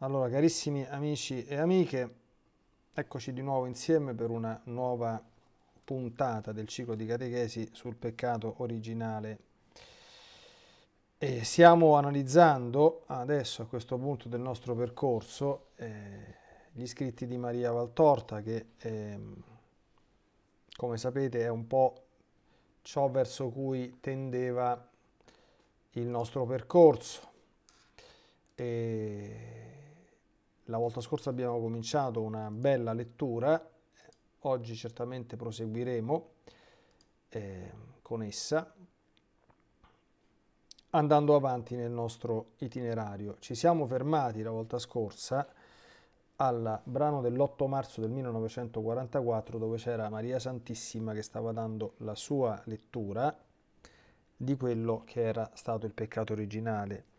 Allora, carissimi amici e amiche, eccoci di nuovo insieme per una nuova puntata del ciclo di catechesi sul peccato originale. E stiamo analizzando adesso a questo punto del nostro percorso eh, gli scritti di Maria Valtorta che eh, come sapete è un po' ciò verso cui tendeva il nostro percorso. E la volta scorsa abbiamo cominciato una bella lettura, oggi certamente proseguiremo eh, con essa andando avanti nel nostro itinerario. Ci siamo fermati la volta scorsa al brano dell'8 marzo del 1944 dove c'era Maria Santissima che stava dando la sua lettura di quello che era stato il peccato originale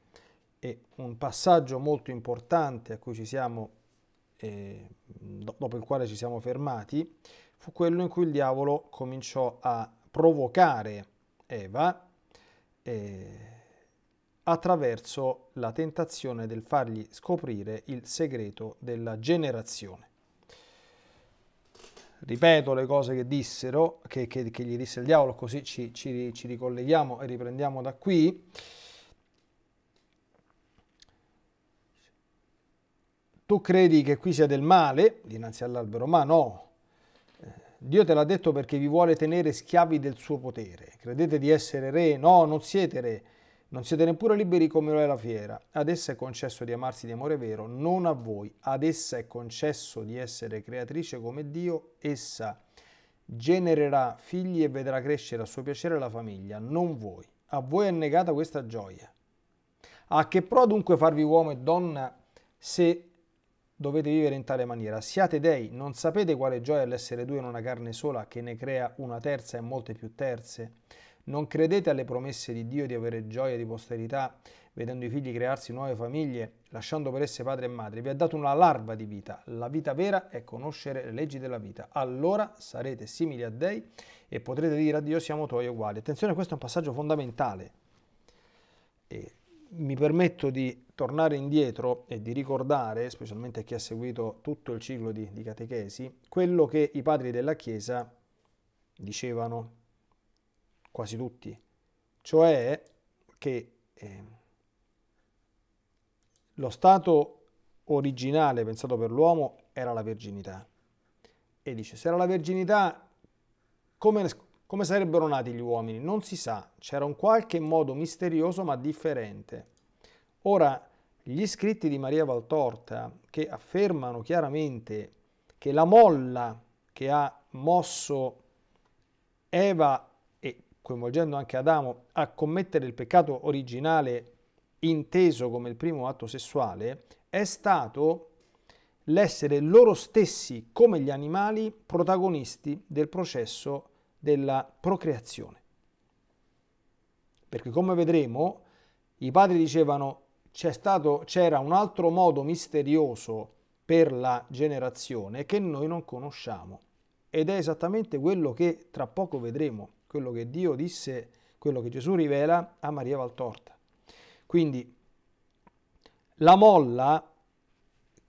e un passaggio molto importante siamo, eh, dopo il quale ci siamo fermati fu quello in cui il diavolo cominciò a provocare Eva eh, attraverso la tentazione del fargli scoprire il segreto della generazione. Ripeto le cose che dissero, che, che, che gli disse il diavolo, così ci, ci, ci ricolleghiamo e riprendiamo da qui. tu credi che qui sia del male dinanzi all'albero, ma no. Eh, Dio te l'ha detto perché vi vuole tenere schiavi del suo potere. Credete di essere re? No, non siete re. Non siete neppure liberi come lo è la fiera. Ad essa è concesso di amarsi di amore vero, non a voi. Ad essa è concesso di essere creatrice come Dio. Essa genererà figli e vedrà crescere a suo piacere la famiglia, non voi. A voi è negata questa gioia. A che pro dunque farvi uomo e donna se dovete vivere in tale maniera. Siate dei, non sapete quale gioia è l'essere due in una carne sola che ne crea una terza e molte più terze? Non credete alle promesse di Dio di avere gioia di posterità, vedendo i figli crearsi nuove famiglie, lasciando per esse padre e madre. Vi ha dato una larva di vita. La vita vera è conoscere le leggi della vita. Allora sarete simili a dei e potrete dire a Dio siamo tuoi uguali. Attenzione, questo è un passaggio fondamentale. E mi permetto di tornare indietro e di ricordare, specialmente a chi ha seguito tutto il ciclo di, di catechesi, quello che i padri della Chiesa dicevano quasi tutti, cioè che eh, lo stato originale pensato per l'uomo era la verginità. E dice, se era la verginità, come, come sarebbero nati gli uomini? Non si sa, c'era un qualche modo misterioso ma differente. Ora, gli scritti di Maria Valtorta, che affermano chiaramente che la molla che ha mosso Eva e coinvolgendo anche Adamo a commettere il peccato originale inteso come il primo atto sessuale, è stato l'essere loro stessi, come gli animali, protagonisti del processo della procreazione. Perché come vedremo, i padri dicevano c'è c'era un altro modo misterioso per la generazione che noi non conosciamo. Ed è esattamente quello che tra poco vedremo, quello che Dio disse, quello che Gesù rivela a Maria Valtorta. Quindi la molla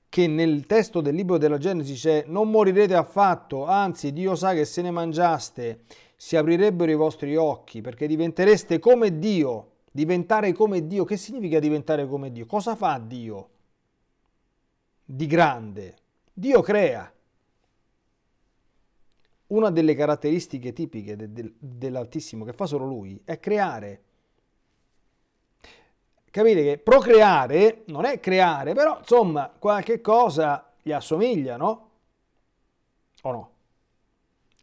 che nel testo del libro della Genesi c'è non morirete affatto, anzi Dio sa che se ne mangiaste si aprirebbero i vostri occhi perché diventereste come Dio. Diventare come Dio, che significa diventare come Dio? Cosa fa Dio di grande? Dio crea. Una delle caratteristiche tipiche de, de, dell'Altissimo che fa solo lui è creare capite che procreare non è creare, però insomma qualche cosa gli assomiglia, no? O no?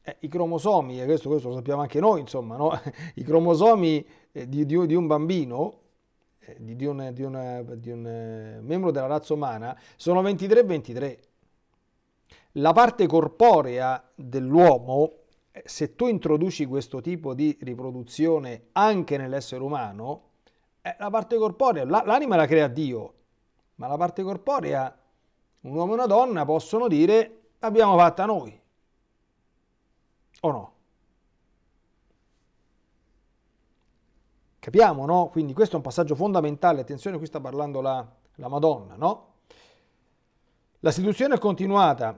Eh, I cromosomi, questo, questo, lo sappiamo anche noi, insomma, no? i cromosomi eh, di, di, di un bambino, eh, di, di, un, di, una, di un eh, membro della razza umana, sono 23-23. La parte corporea dell'uomo, se tu introduci questo tipo di riproduzione anche nell'essere umano, è eh, la parte corporea, l'anima la crea Dio, ma la parte corporea un uomo e una donna possono dire l'abbiamo fatta noi, o no? Capiamo, no? Quindi questo è un passaggio fondamentale, attenzione, qui sta parlando la, la Madonna, no? La seduzione è continuata,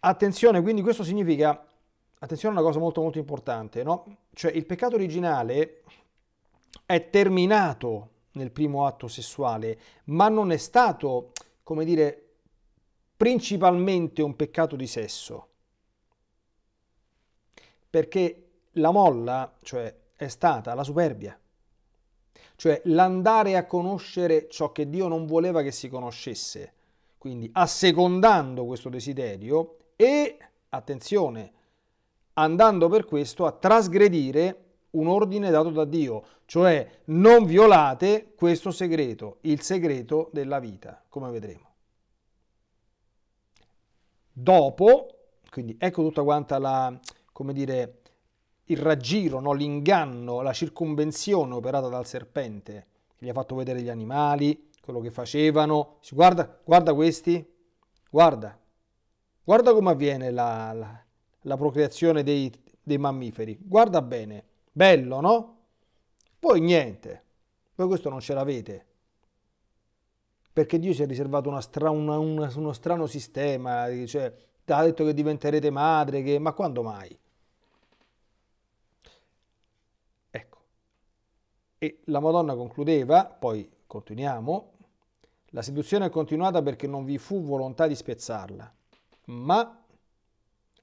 attenzione, quindi questo significa, attenzione a una cosa molto molto importante, no? Cioè il peccato originale è terminato nel primo atto sessuale, ma non è stato, come dire, principalmente un peccato di sesso. Perché la molla, cioè, è stata la superbia, cioè l'andare a conoscere ciò che Dio non voleva che si conoscesse, quindi assecondando questo desiderio e, attenzione, andando per questo a trasgredire un ordine dato da Dio, cioè non violate questo segreto, il segreto della vita, come vedremo. Dopo, quindi ecco tutta quanta la, come dire, il raggiro, no? l'inganno, la circonvenzione operata dal serpente, che gli ha fatto vedere gli animali, quello che facevano. Si guarda, guarda questi, guarda, guarda come avviene la, la, la procreazione dei, dei mammiferi, guarda bene. Bello, no? Poi niente, voi questo non ce l'avete. Perché Dio si è riservato una stra, una, una, uno strano sistema, cioè ha detto che diventerete madre, che, ma quando mai? Ecco, e la Madonna concludeva, poi continuiamo, la seduzione è continuata perché non vi fu volontà di spezzarla, ma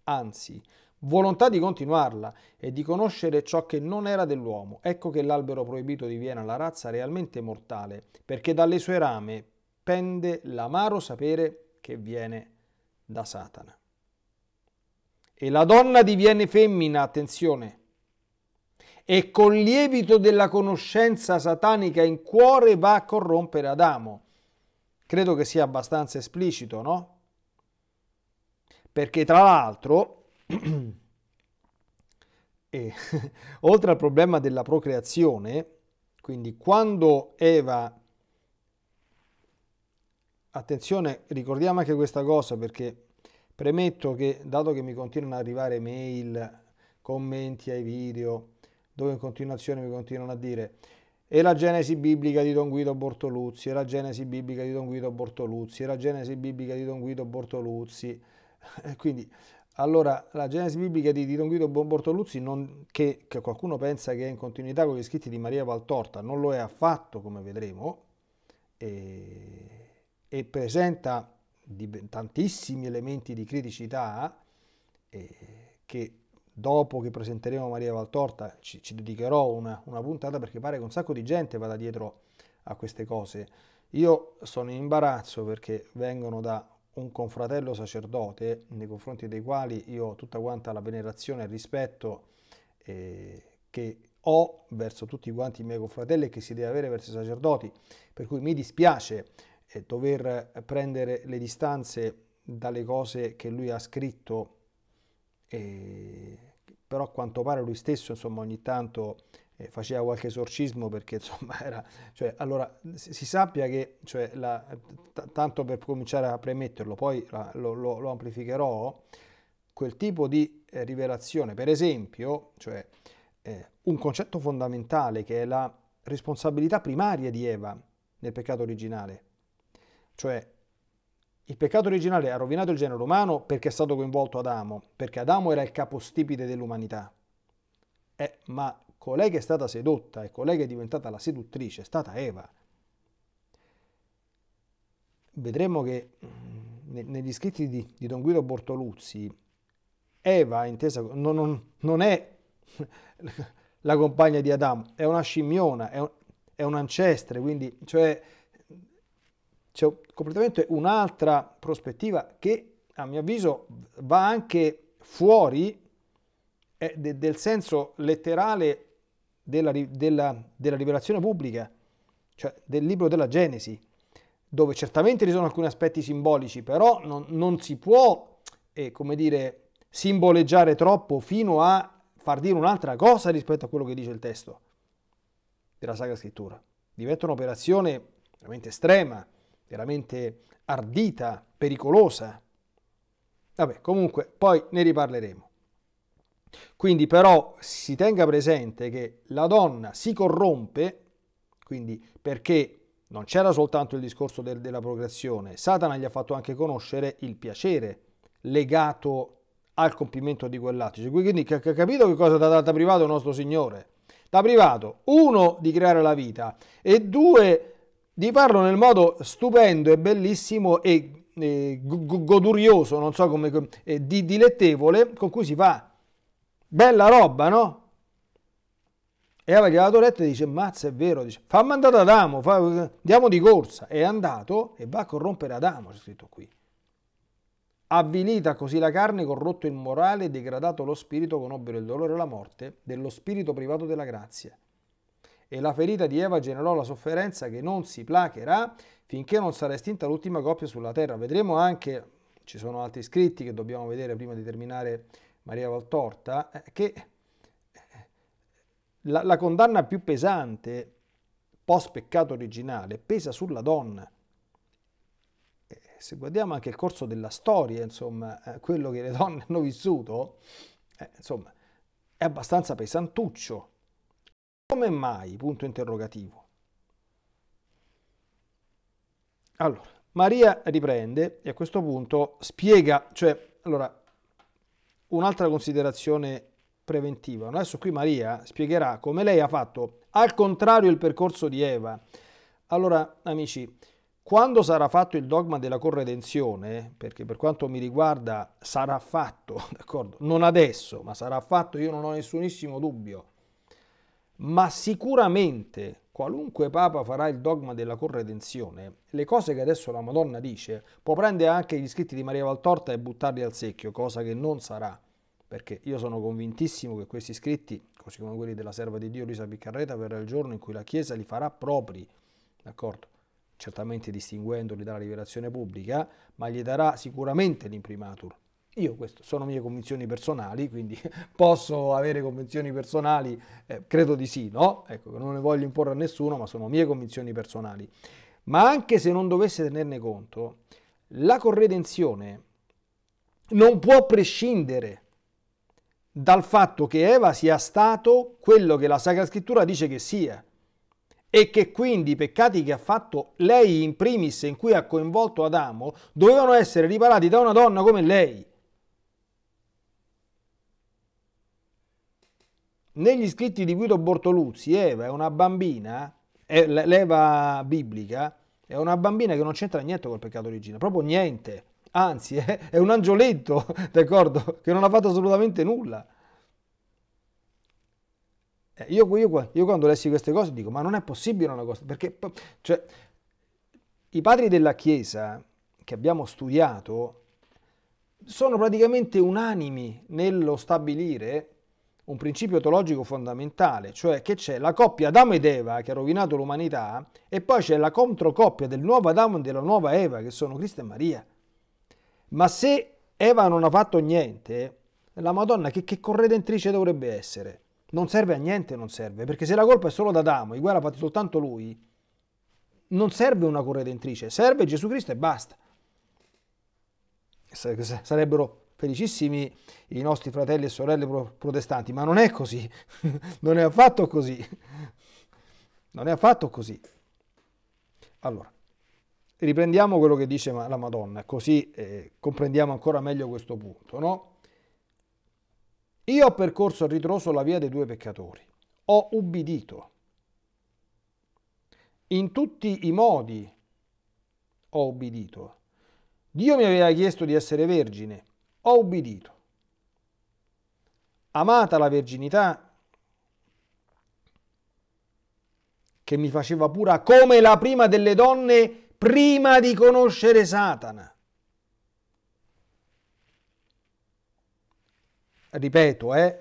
anzi volontà di continuarla e di conoscere ciò che non era dell'uomo. Ecco che l'albero proibito diviene alla razza realmente mortale, perché dalle sue rame pende l'amaro sapere che viene da Satana. E la donna diviene femmina, attenzione, e col lievito della conoscenza satanica in cuore va a corrompere Adamo. Credo che sia abbastanza esplicito, no? Perché tra l'altro e, oltre al problema della procreazione, quindi quando Eva, attenzione, ricordiamo anche questa cosa perché premetto che, dato che mi continuano ad arrivare mail, commenti ai video, dove in continuazione mi continuano a dire e la Genesi biblica di Don Guido Bortoluzzi, e la Genesi biblica di Don Guido Bortoluzzi, e la Genesi biblica di Don Guido Bortoluzzi. Quindi allora, la Genesi biblica di Don Guido Bortoluzzi, non, che, che, qualcuno pensa che è in continuità con gli scritti di Maria Valtorta, non lo è affatto, come vedremo, e, e presenta di, tantissimi elementi di criticità eh, che dopo che presenteremo Maria Valtorta ci, ci dedicherò una, una, puntata perché pare che un sacco di gente vada dietro a queste cose. Io sono in imbarazzo perché vengono da un confratello sacerdote nei confronti dei quali io ho tutta quanta la venerazione e il rispetto eh, che ho verso tutti quanti i miei confratelli e che si deve avere verso i sacerdoti, per cui mi dispiace eh, dover prendere le distanze dalle cose che lui ha scritto, eh, però a quanto pare lui stesso insomma ogni tanto eh, faceva qualche esorcismo perché insomma era... Cioè, allora si, sappia che, cioè, la, t- tanto per cominciare a premetterlo, poi la, lo, lo, lo, amplificherò, quel tipo di eh, rivelazione, per esempio, cioè, eh, un concetto fondamentale che è la responsabilità primaria di Eva nel peccato originale, cioè il peccato originale ha rovinato il genere umano perché è stato coinvolto Adamo, perché Adamo era il capostipite dell'umanità. Eh, ma colei ecco, che è stata sedotta e colei che è diventata la seduttrice è stata Eva. Vedremo che mm, negli scritti di, di Don Guido Bortoluzzi, Eva intesa, non, non, non, è la compagna di Adamo, è una scimmiona, è un, è un ancestre, quindi cioè, c'è completamente un'altra prospettiva che a mio avviso va anche fuori eh, del senso letterale della, della, della rivelazione pubblica, cioè del libro della Genesi, dove certamente ci sono alcuni aspetti simbolici, però non, non si può, eh, come dire, simboleggiare troppo fino a far dire un'altra cosa rispetto a quello che dice il testo della Sacra Scrittura. Diventa un'operazione veramente estrema, veramente ardita, pericolosa. Vabbè, comunque, poi ne riparleremo. Quindi però si tenga presente che la donna si corrompe, quindi perché non c'era soltanto il discorso del, della progressione, Satana gli ha fatto anche conoscere il piacere legato al compimento di quell'atto. Quindi ha capito che cosa ti ha dato privato il nostro Signore? Da privato, uno, di creare la vita e due, di farlo nel modo stupendo e bellissimo e, e godurioso, non so come, e, di, dilettevole con cui si fa Bella roba, no? E aveva chiamato Letta e dice, mazza è vero, dice, fa mandato Adamo, fa, andiamo di corsa. È andato e va a corrompere Adamo, c'è scritto qui. Avvilita così la carne, corrotto il morale, degradato lo spirito, conobbero il dolore e la morte dello spirito privato della grazia. E la ferita di Eva generò la sofferenza che non si placherà finché non sarà estinta l'ultima coppia sulla terra. Vedremo anche, ci sono altri scritti che dobbiamo vedere prima di terminare Maria Valtorta, eh, che eh, la, la condanna più pesante post peccato originale pesa sulla donna. Eh, se guardiamo anche il corso della storia, insomma, quello che le donne hanno vissuto, eh, insomma, è abbastanza pesantuccio. Come mai? Punto interrogativo. Allora, Maria riprende e a questo punto spiega, cioè, allora, un'altra considerazione preventiva. Adesso qui Maria spiegherà come lei ha fatto al contrario il percorso di Eva. Allora, amici, quando sarà fatto il dogma della corredenzione, perché per quanto mi riguarda sarà fatto, d'accordo? Non adesso, ma sarà fatto, io non ho nessunissimo dubbio. Ma sicuramente qualunque papa farà il dogma della corredenzione, le cose che adesso la Madonna dice, può prendere anche gli scritti di Maria Valtorta e buttarli al secchio, cosa che non sarà, perché io sono convintissimo che questi scritti, così come quelli della serva di Dio Luisa Piccarreta, verrà il giorno in cui la Chiesa li farà propri, d'accordo? Certamente distinguendoli dalla rivelazione pubblica, ma gli darà sicuramente l'imprimatur io questo sono mie convinzioni personali, quindi posso avere convinzioni personali, eh, credo di sì, no? Ecco, non le voglio imporre a nessuno, ma sono mie convinzioni personali. Ma anche se non dovesse tenerne conto, la corredenzione non può prescindere dal fatto che Eva sia stato quello che la Sacra Scrittura dice che sia e che quindi i peccati che ha fatto lei in primis in cui ha coinvolto Adamo dovevano essere riparati da una donna come lei. negli scritti di Guido Bortoluzzi Eva è una bambina, è l'Eva biblica, è una bambina che non c'entra niente col peccato originale, proprio niente. Anzi, è un angioletto, d'accordo? Che non ha fatto assolutamente nulla. Eh, io, io, io, quando lessi queste cose dico, ma non è possibile una cosa, perché cioè, i padri della Chiesa che abbiamo studiato sono praticamente unanimi nello stabilire un principio teologico fondamentale, cioè che c'è la coppia Adamo ed Eva che ha rovinato l'umanità e poi c'è la controcoppia del nuovo Adamo e della nuova Eva che sono Cristo e Maria. Ma se Eva non ha fatto niente, la Madonna che, che corredentrice dovrebbe essere? Non serve a niente, non serve, perché se la colpa è solo da Adamo, i guai l'ha fatti soltanto lui, non serve una corredentrice, serve Gesù Cristo e basta. Sarebbero felicissimi i nostri fratelli e sorelle protestanti, ma non è così, non è affatto così, non è affatto così. Allora, riprendiamo quello che dice la Madonna, così eh, comprendiamo ancora meglio questo punto, no? Io ho percorso a ritroso la via dei due peccatori, ho ubbidito in tutti i modi ho ubbidito. Dio mi aveva chiesto di essere vergine, ho ubbidito. Amata la verginità che mi faceva pura come la prima delle donne prima di conoscere Satana. Ripeto, eh,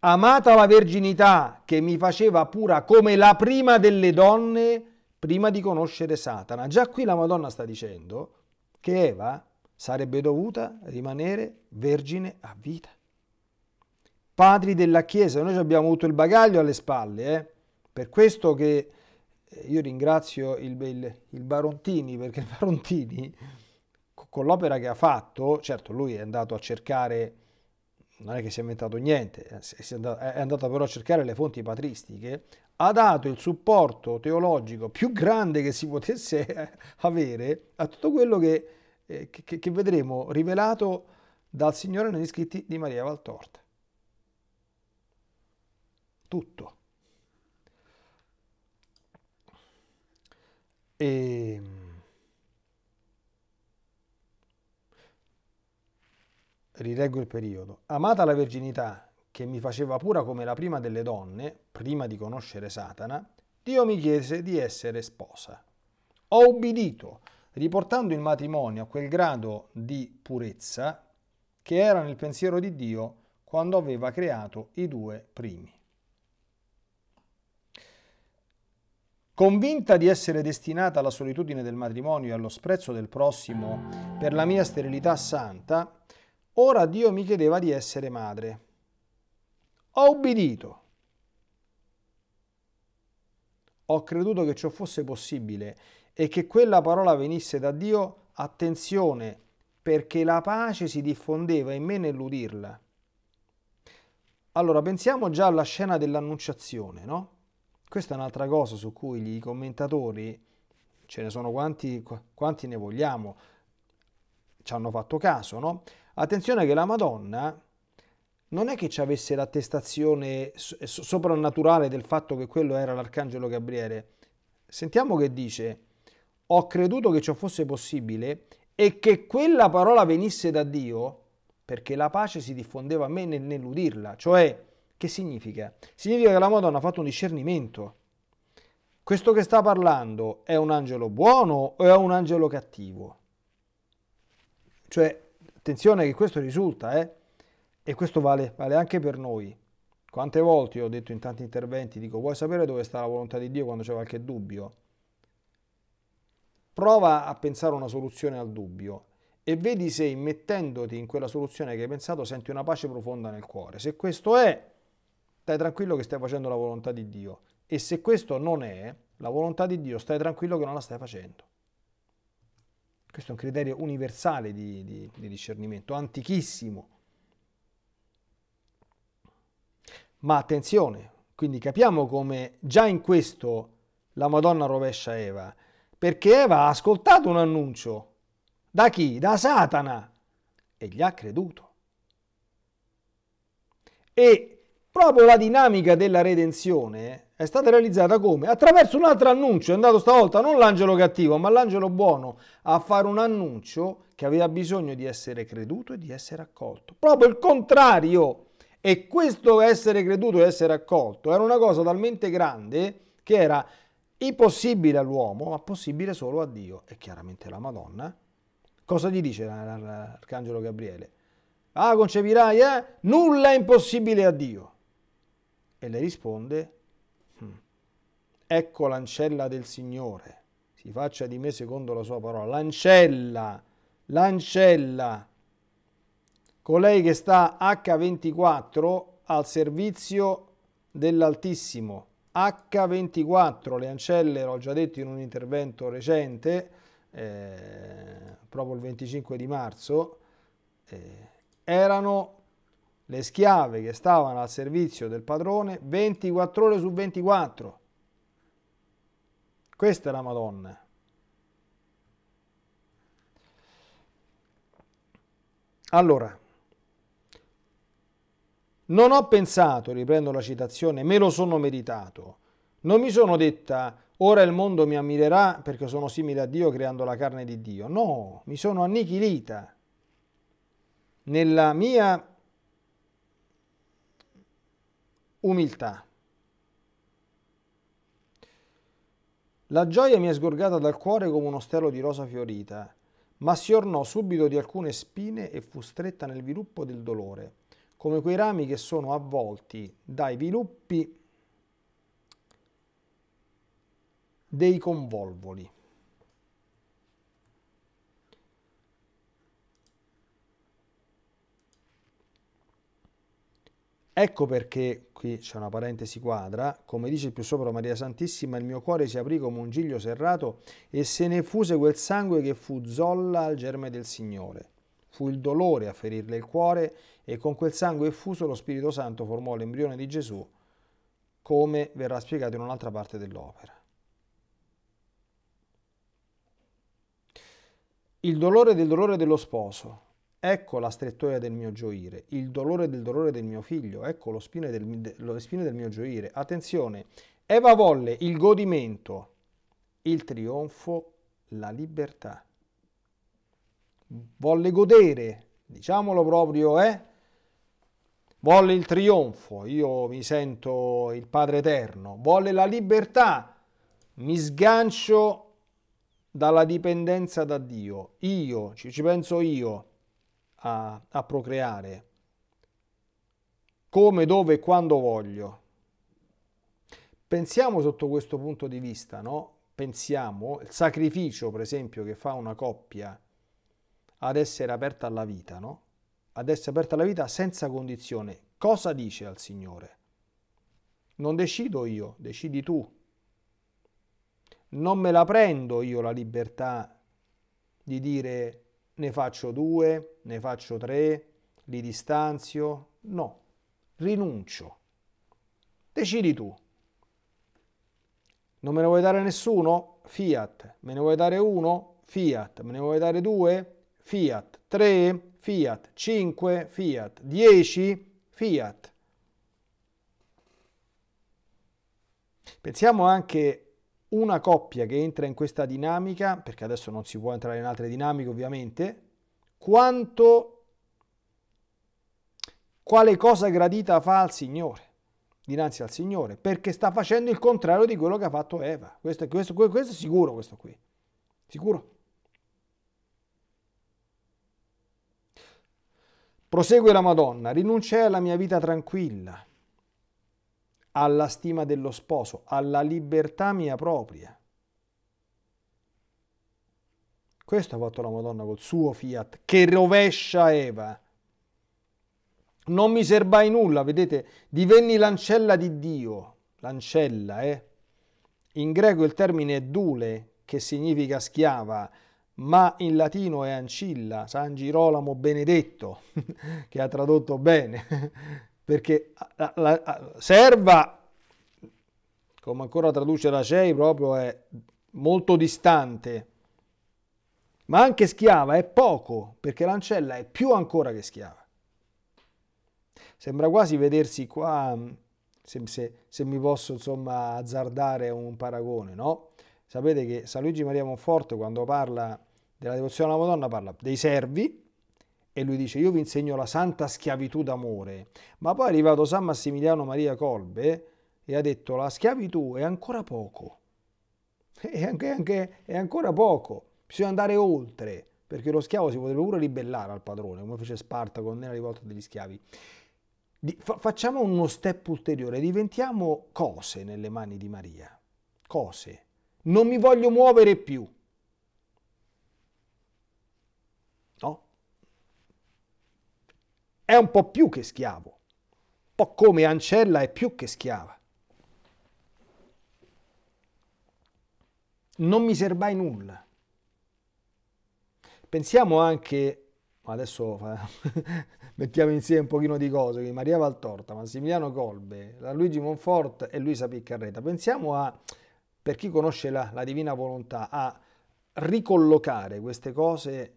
amata la verginità che mi faceva pura come la prima delle donne prima di conoscere Satana. Già qui la Madonna sta dicendo che Eva sarebbe dovuta rimanere vergine a vita. Padri della Chiesa, noi abbiamo avuto il bagaglio alle spalle, eh? per questo che eh, io ringrazio il, il, il Barontini, perché il Barontini con l'opera che ha fatto, certo lui è andato a cercare, non è che si è inventato niente, eh, è andato però a cercare le fonti patristiche, ha dato il supporto teologico più grande che si potesse eh, avere a tutto quello che eh, che, che vedremo rivelato dal Signore negli scritti di Maria Valtort. Tutto. E... Ehm. Rileggo il periodo. Amata la verginità, che mi faceva pura come la prima delle donne, prima di conoscere Satana, Dio mi chiese di essere sposa. Ho ubbidito riportando il matrimonio a quel grado di purezza che era nel pensiero di Dio quando aveva creato i due primi. Convinta di essere destinata alla solitudine del matrimonio e allo sprezzo del prossimo per la mia sterilità santa, ora Dio mi chiedeva di essere madre. Ho ubbidito. Ho creduto che ciò fosse possibile e che quella parola venisse da Dio, attenzione, perché la pace si diffondeva in me nell'udirla. Allora, pensiamo già alla scena dell'annunciazione, no? Questa è un'altra cosa su cui i commentatori, ce ne sono quanti, quanti ne vogliamo, ci hanno fatto caso, no? Attenzione che la Madonna non è che ci avesse l'attestazione soprannaturale del fatto che quello era l'arcangelo Gabriele. Sentiamo che dice ho creduto che ciò fosse possibile e che quella parola venisse da Dio, perché la pace si diffondeva a me nell'udirla. Cioè, che significa? Significa che la Madonna ha fatto un discernimento. Questo che sta parlando è un angelo buono o è un angelo cattivo? Cioè, attenzione che questo risulta, eh? E questo vale, vale anche per noi. Quante volte ho detto in tanti interventi, dico, vuoi sapere dove sta la volontà di Dio quando c'è qualche dubbio? Prova a pensare una soluzione al dubbio e vedi se immettendoti in quella soluzione che hai pensato senti una pace profonda nel cuore. Se questo è, stai tranquillo che stai facendo la volontà di Dio. E se questo non è la volontà di Dio, stai tranquillo che non la stai facendo. Questo è un criterio universale di, di, di discernimento, antichissimo. Ma attenzione, quindi capiamo come già in questo la Madonna rovescia Eva perché Eva ha ascoltato un annuncio. Da chi? Da Satana. E gli ha creduto. E proprio la dinamica della redenzione è stata realizzata come? Attraverso un altro annuncio, è andato stavolta non l'angelo cattivo, ma l'angelo buono a fare un annuncio che aveva bisogno di essere creduto e di essere accolto. Proprio il contrario. E questo essere creduto e essere accolto era una cosa talmente grande che era impossibile all'uomo, ma possibile solo a Dio. E chiaramente la Madonna. Cosa gli dice l'arcangelo Gabriele? Ah, concepirai, eh? Nulla è impossibile a Dio. E le risponde, hmm, ecco l'ancella del Signore, si faccia di me secondo la sua parola. L'ancella, l'ancella, colei che sta H24 al servizio dell'Altissimo H24, le ancelle, l'ho già detto in un intervento recente, eh, proprio il 25 di marzo, eh, erano le schiave che stavano al servizio del padrone 24 ore su 24. Questa è la Madonna. Allora, non ho pensato, riprendo la citazione, me lo sono meritato. Non mi sono detta ora il mondo mi ammirerà perché sono simile a Dio creando la carne di Dio. No, mi sono annichilita. Nella mia umiltà. La gioia mi è sgorgata dal cuore come uno stelo di rosa fiorita, ma si ornò subito di alcune spine e fu stretta nel viluppo del dolore come quei rami che sono avvolti dai viluppi dei convolvoli. Ecco perché, qui c'è una parentesi quadra, come dice il più sopra Maria Santissima, il mio cuore si aprì come un giglio serrato e se ne fuse quel sangue che fu zolla al germe del Signore. Fu il dolore a ferirle il cuore e con quel sangue effuso lo Spirito Santo formò l'embrione di Gesù, come verrà spiegato in un'altra parte dell'opera. Il dolore del dolore dello sposo, ecco la strettoia del mio gioire. Il dolore del dolore del mio figlio, ecco lo spine del, lo spine del mio gioire. Attenzione, Eva volle il godimento, il trionfo, la libertà volle godere, diciamolo proprio, eh? Volle il trionfo, io mi sento il Padre Eterno, volle la libertà, mi sgancio dalla dipendenza da Dio, io, ci, ci penso io a, a procreare, come, dove e quando voglio. Pensiamo sotto questo punto di vista, no? Pensiamo, il sacrificio per esempio che fa una coppia ad essere aperta alla vita, no? Ad essere aperta alla vita senza condizione. Cosa dice al Signore? Non decido io, decidi tu. Non me la prendo io la libertà di dire ne faccio due, ne faccio tre, li distanzio. No, rinuncio. Decidi tu. Non me ne vuoi dare nessuno? Fiat. Me ne vuoi dare uno? Fiat. Me ne vuoi dare due? Fiat 3, Fiat 5, Fiat 10, Fiat. Pensiamo anche una coppia che entra in questa dinamica, perché adesso non si può entrare in altre dinamiche ovviamente, quanto, quale cosa gradita fa al Signore, dinanzi al Signore, perché sta facendo il contrario di quello che ha fatto Eva. Questo, questo, questo è sicuro, questo qui, sicuro. Prosegue la Madonna, rinunciai alla mia vita tranquilla, alla stima dello sposo, alla libertà mia propria. Questo ha fatto la Madonna col suo fiat, che rovescia Eva. Non mi serbai nulla, vedete, divenni l'ancella di Dio, l'ancella, eh? In greco il termine è dule, che significa schiava, ma in latino è ancilla, San Girolamo Benedetto, che ha tradotto bene, perché la, la, la, serva, come ancora traduce Racei, proprio è molto distante, ma anche schiava è poco, perché l'ancella è più ancora che schiava. Sembra quasi vedersi qua, mm, se, se, se mi posso insomma azzardare un paragone, no? Sapete che San Luigi Maria Monforte quando parla della devozione alla Madonna parla dei servi e lui dice io vi insegno la santa schiavitù d'amore, ma poi è arrivato San Massimiliano Maria Colbe e ha detto la schiavitù è ancora poco, è, anche, anche, è ancora poco, bisogna andare oltre, perché lo schiavo si potrebbe pure ribellare al padrone, come fece Spartaco nella rivolta degli schiavi. Facciamo uno step ulteriore, diventiamo cose nelle mani di Maria, cose. Non mi voglio muovere più. è un po' più che schiavo, un po' come Ancella è più che schiava. Non mi serbai nulla. Pensiamo anche, adesso mettiamo insieme un pochino di cose, Maria Valtorta, Massimiliano Colbe, Luigi Monfort e Luisa Piccarreta. Pensiamo a, per chi conosce la, la divina volontà, a ricollocare queste cose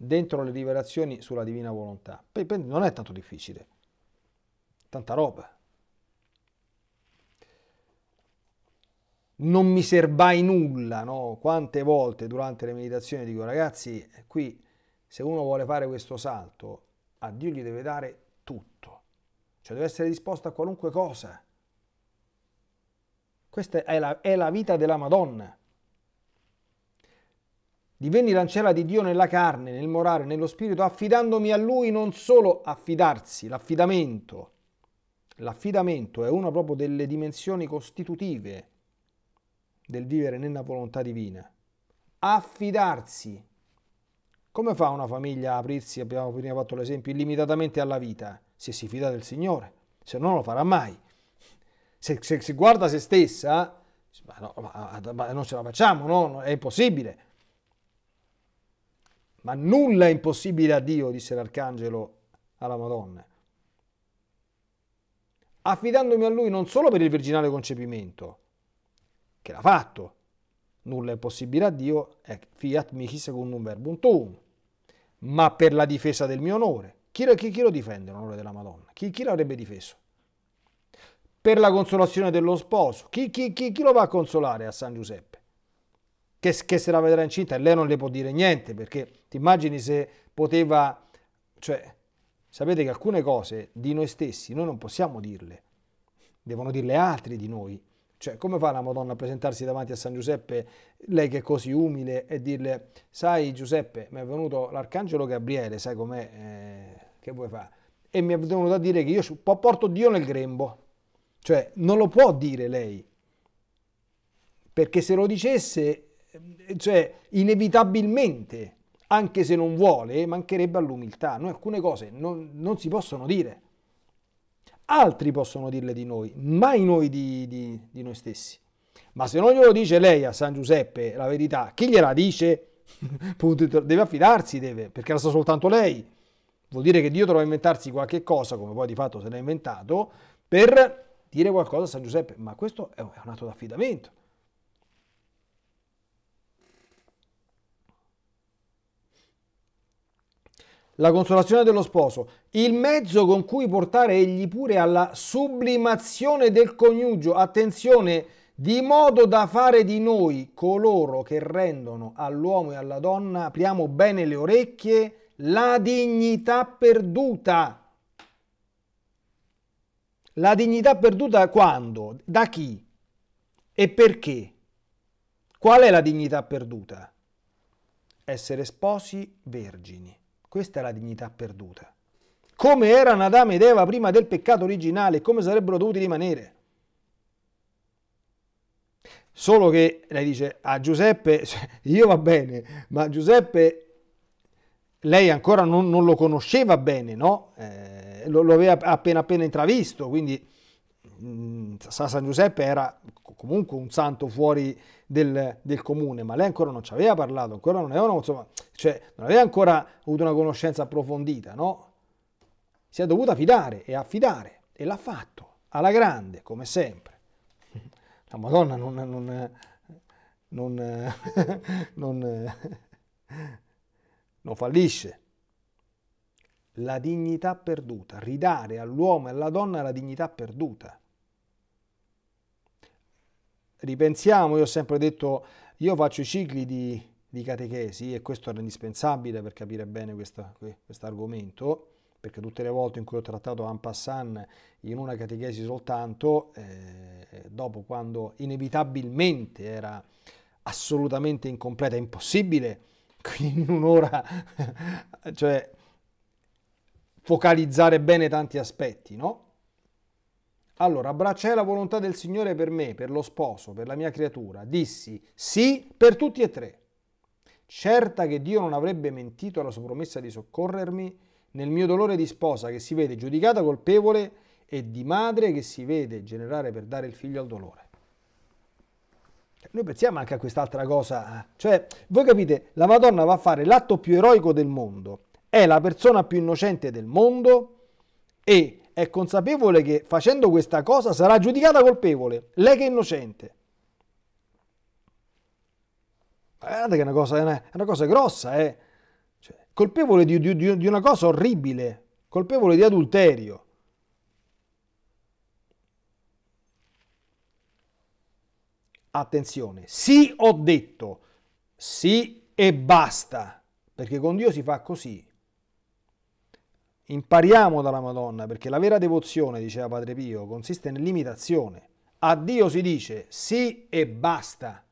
dentro le rivelazioni sulla divina volontà. Non è tanto difficile, tanta roba. Non mi serbai nulla, no? Quante volte durante le meditazioni dico ragazzi, qui se uno vuole fare questo salto, a Dio gli deve dare tutto, cioè deve essere disposto a qualunque cosa. Questa è la, è la vita della Madonna. Divenni l'ancella di Dio nella carne, nel morale, nello spirito, affidandomi a Lui non solo affidarsi, l'affidamento. L'affidamento è una proprio delle dimensioni costitutive del vivere nella volontà divina. Affidarsi. Come fa una famiglia a aprirsi, abbiamo prima fatto l'esempio, illimitatamente alla vita? Se si fida del Signore, se no non lo farà mai. Se, si guarda se stessa, ma no, ma, ma non ce la facciamo, no? È impossibile ma nulla è impossibile a Dio, disse l'arcangelo alla Madonna. Affidandomi a lui non solo per il virginale concepimento, che l'ha fatto, nulla è possibile a Dio, è fiat mihi secundum verbum tuum, ma per la difesa del mio onore. Chi, chi, chi lo difende l'onore della Madonna? Chi, chi l'avrebbe difeso? Per la consolazione dello sposo. Chi, chi lo va a consolare a San Giuseppe? che, che, se la vedrà incinta e lei non le può dire niente perché ti immagini se poteva, cioè sapete che alcune cose di noi stessi noi non possiamo dirle, devono dirle altri di noi. Cioè, come fa la Madonna a presentarsi davanti a San Giuseppe, lei che è così umile, e dirle, sai Giuseppe, mi è venuto l'arcangelo Gabriele, sai com'è, eh, che vuoi fare? E mi è venuto a dire che io porto Dio nel grembo. Cioè, non lo può dire lei, perché se lo dicesse eh, cioè, inevitabilmente, anche se non vuole, mancherebbe all'umiltà. Noi alcune cose non, non si possono dire. Altri possono dirle di noi, mai noi di, di, di noi stessi. Ma se non glielo dice lei a San Giuseppe la verità, chi gliela dice? deve affidarsi, deve, perché la sa soltanto lei. Vuol dire che Dio trova a inventarsi qualche cosa, come poi di fatto se l'ha inventato, per dire qualcosa a San Giuseppe. Ma questo è un atto d'affidamento. la consolazione dello sposo, il mezzo con cui portare egli pure alla sublimazione del coniugio, attenzione, di modo da fare di noi coloro che rendono all'uomo e alla donna, apriamo bene le orecchie, la dignità perduta. La dignità perduta quando? Da chi? E perché? Qual è la dignità perduta? Essere sposi vergini. Questa è la dignità perduta. Come erano Adamo ed Eva prima del peccato originale, come sarebbero dovuti rimanere. Solo che lei dice a Giuseppe, io va bene, ma Giuseppe lei ancora non, non lo conosceva bene, no? eh, lo, lo aveva appena appena intravisto, quindi Mm, San Giuseppe era comunque un santo fuori del, del comune, ma lei ancora non ci aveva parlato, ancora non aveva, insomma, cioè, non aveva ancora avuto una conoscenza approfondita, no? Si è dovuta fidare e affidare e l'ha fatto, alla grande, come sempre. La Madonna non, non, non, non, non fallisce la dignità perduta, ridare all'uomo e alla donna la dignità perduta ripensiamo, io ho sempre detto, io faccio i cicli di, di catechesi e questo era indispensabile per capire bene questo argomento, perché tutte le volte in cui ho trattato Ampassan in una catechesi soltanto, eh, dopo quando inevitabilmente era assolutamente incompleta, impossibile, quindi in un'ora, cioè focalizzare bene tanti aspetti, no? Allora, abbracciai la volontà del Signore per me, per lo sposo, per la mia creatura. Dissi sì per tutti e tre. Certa che Dio non avrebbe mentito alla sua promessa di soccorrermi, nel mio dolore di sposa che si vede giudicata colpevole e di madre che si vede generare per dare il figlio al dolore. Cioè, noi pensiamo anche a quest'altra cosa, eh. cioè voi capite, la Madonna va a fare l'atto più eroico del mondo, è la persona più innocente del mondo e è consapevole che facendo questa cosa sarà giudicata colpevole, lei che è innocente. Guardate che è una cosa, è una, è una cosa grossa, eh. Cioè, colpevole di, di, di una cosa orribile, colpevole di adulterio. Attenzione, sì ho detto, sì e basta, perché con Dio si fa così. Impariamo dalla Madonna, perché la vera devozione, diceva Padre Pio, consiste nell'imitazione. A Dio si dice sì e basta.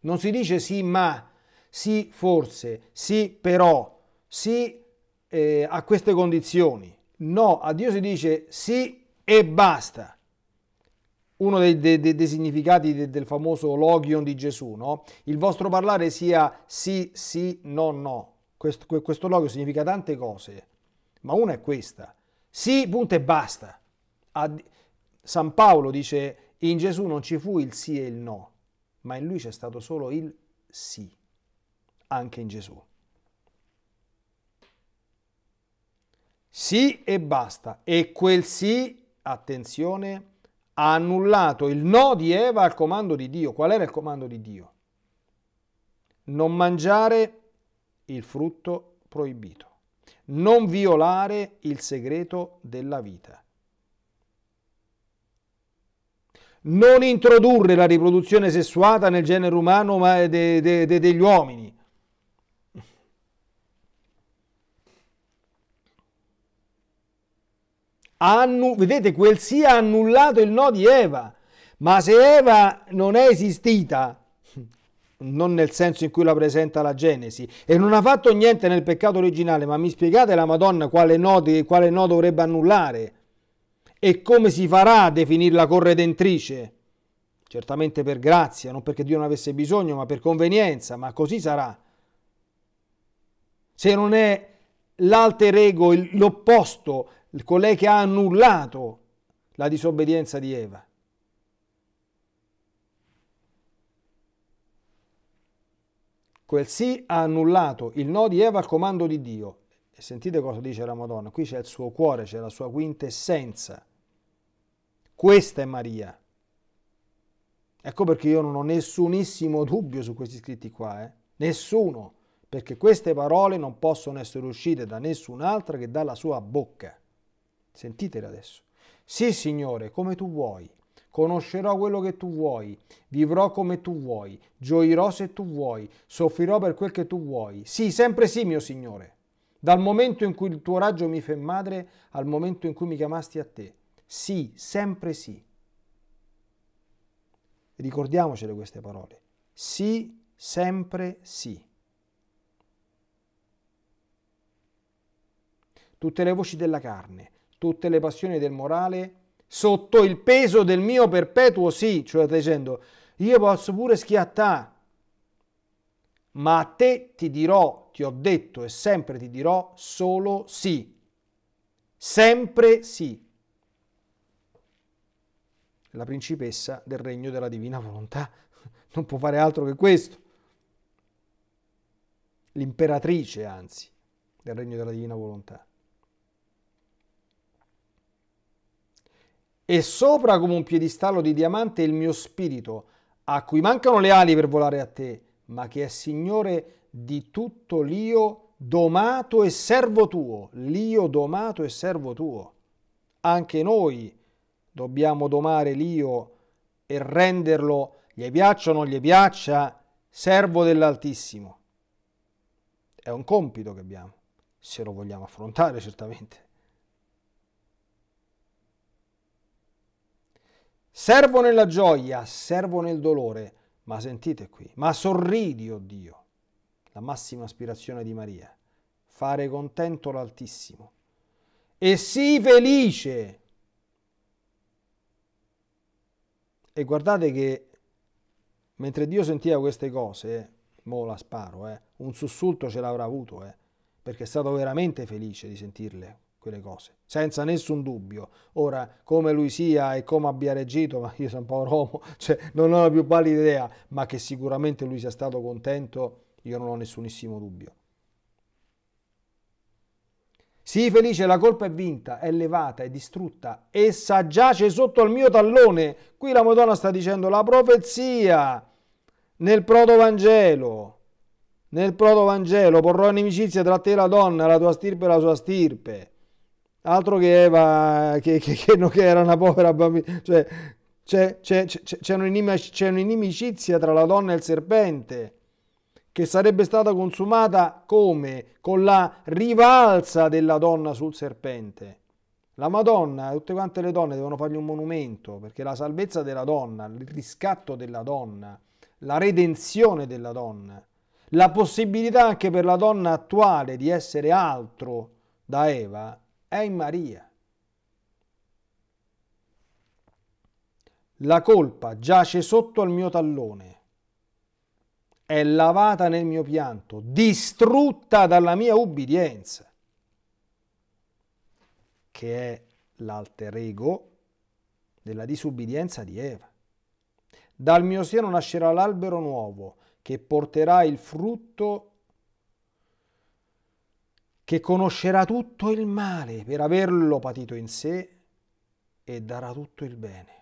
Non si dice sì ma, sì forse, sì però, sì eh, a queste condizioni. No, a Dio si dice sì e basta. Uno dei, dei, dei significati del, del famoso logion di Gesù, no? Il vostro parlare sia sì, sì, no, no. Questo, questo logo significa tante cose ma una è questa. Sì, punto e basta. Ad... San Paolo dice in Gesù non ci fu il sì e il no, ma in lui c'è stato solo il sì, anche in Gesù. Sì e basta. E quel sì, attenzione, ha annullato il no di Eva al comando di Dio. Qual era il comando di Dio? Non mangiare il frutto proibito non violare il segreto della vita. Non introdurre la riproduzione sessuata nel genere umano ma de, de, de, degli uomini. Annu- vedete, quel sì ha annullato il no di Eva, ma se Eva non è esistita, non nel senso in cui la presenta la Genesi, e non ha fatto niente nel peccato originale, ma mi spiegate la Madonna quale no, quale no dovrebbe annullare e come si farà a definirla corredentrice? Certamente per grazia, non perché Dio non avesse bisogno, ma per convenienza, ma così sarà. Se non è l'alter ego, l'opposto, colei che ha annullato la disobbedienza di Eva. Quel sì ha annullato il no di Eva al comando di Dio. E sentite cosa dice la Madonna, qui c'è il suo cuore, c'è la sua quintessenza. Questa è Maria. Ecco perché io non ho nessunissimo dubbio su questi scritti qua, eh? nessuno, perché queste parole non possono essere uscite da nessun'altra che dalla sua bocca. Sentitele adesso. Sì, Signore, come tu vuoi conoscerò quello che tu vuoi, vivrò come tu vuoi, gioirò se tu vuoi, soffrirò per quel che tu vuoi. Sì, sempre sì, mio Signore, dal momento in cui il tuo raggio mi fe madre al momento in cui mi chiamasti a te. Sì, sempre sì. Ricordiamocele queste parole. Sì, sempre sì. Tutte le voci della carne, tutte le passioni del morale sotto il peso del mio perpetuo sì, cioè stai dicendo, io posso pure schiattare, ma a te ti dirò, ti ho detto e sempre ti dirò solo sì, sempre sì. La principessa del regno della divina volontà non può fare altro che questo. L'imperatrice, anzi, del regno della divina volontà. e sopra come un piedistallo di diamante il mio spirito, a cui mancano le ali per volare a te, ma che è Signore di tutto l'io domato e servo tuo, l'io domato e servo tuo. Anche noi dobbiamo domare l'io e renderlo, gli piaccia o non gli piaccia, servo dell'Altissimo. È un compito che abbiamo, se lo vogliamo affrontare certamente. Servo nella gioia, servo nel dolore, ma sentite qui, ma sorridi, oh Dio, la massima aspirazione di Maria, fare contento l'Altissimo. E sii felice. E guardate che mentre Dio sentiva queste cose, mo la sparo, eh, un sussulto ce l'avrà avuto, eh, perché è stato veramente felice di sentirle quelle cose, senza nessun dubbio. Ora, come lui sia e come abbia reagito, ma io sono un po' romo, cioè, non ho la più pallida idea, ma che sicuramente lui sia stato contento, io non ho nessunissimo dubbio. Sii felice, la colpa è vinta, è levata, è distrutta, essa giace sotto al mio tallone. Qui la Madonna sta dicendo la profezia nel protovangelo. Nel protovangelo porrò inimicizia tra te e la donna, la tua stirpe e la sua stirpe altro che Eva che, che, che, che era una povera bambina, cioè c'è, c'è, c'è, c'è un'inimicizia tra la donna e il serpente che sarebbe stata consumata come? Con la rivalsa della donna sul serpente. La Madonna, tutte quante le donne devono fargli un monumento, perché la salvezza della donna, il riscatto della donna, la redenzione della donna, la possibilità anche per la donna attuale di essere altro da Eva, è in Maria. La colpa giace sotto al mio tallone, è lavata nel mio pianto, distrutta dalla mia ubbidienza, che è l'alter ego della disubbidienza di Eva. Dal mio seno nascerà l'albero nuovo che porterà il frutto che conoscerà tutto il male per averlo patito in sé e darà tutto il bene.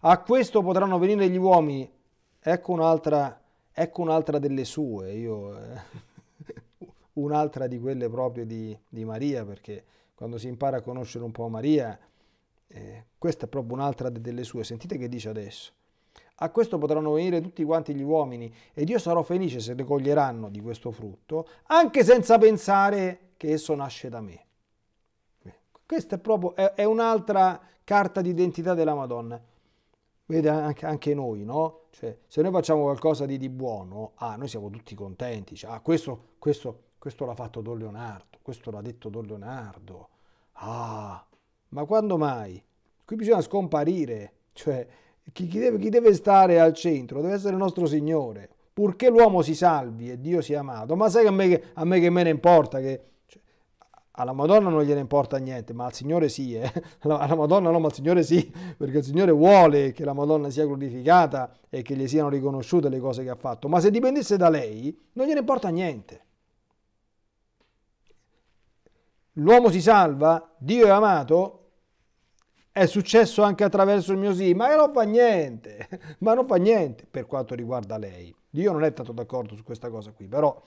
A questo potranno venire gli uomini. Ecco un'altra, ecco un'altra delle sue, io, eh, un'altra di quelle proprio di, di, Maria, perché quando si impara a conoscere un po' Maria, eh, questa è proprio un'altra delle sue. Sentite che dice adesso. A questo potranno venire tutti quanti gli uomini ed io sarò felice se raccoglieranno di questo frutto, anche senza pensare che esso nasce da me. Questa è proprio è, è un'altra carta d'identità della Madonna. Vede anche, anche noi, no? Cioè, se noi facciamo qualcosa di, di buono, ah, noi siamo tutti contenti. Cioè, ah, questo, questo, questo l'ha fatto Don Leonardo, questo l'ha detto Don Leonardo. Ah, ma quando mai? Qui bisogna scomparire, cioè chi, chi, deve, chi deve stare al centro deve essere il nostro Signore, purché l'uomo si salvi e Dio sia amato. Ma sai che a me che, a me, che me ne importa che cioè, alla Madonna non gliene importa niente, ma al Signore sì, eh? alla Madonna no, ma al Signore sì, perché il Signore vuole che la Madonna sia glorificata e che le siano riconosciute le cose che ha fatto, ma se dipendesse da lei non gliene importa niente. L'uomo si salva, Dio è amato, è successo anche attraverso il mio sì, ma non fa niente, ma non fa niente per quanto riguarda lei. Io non è tanto d'accordo su questa cosa qui, però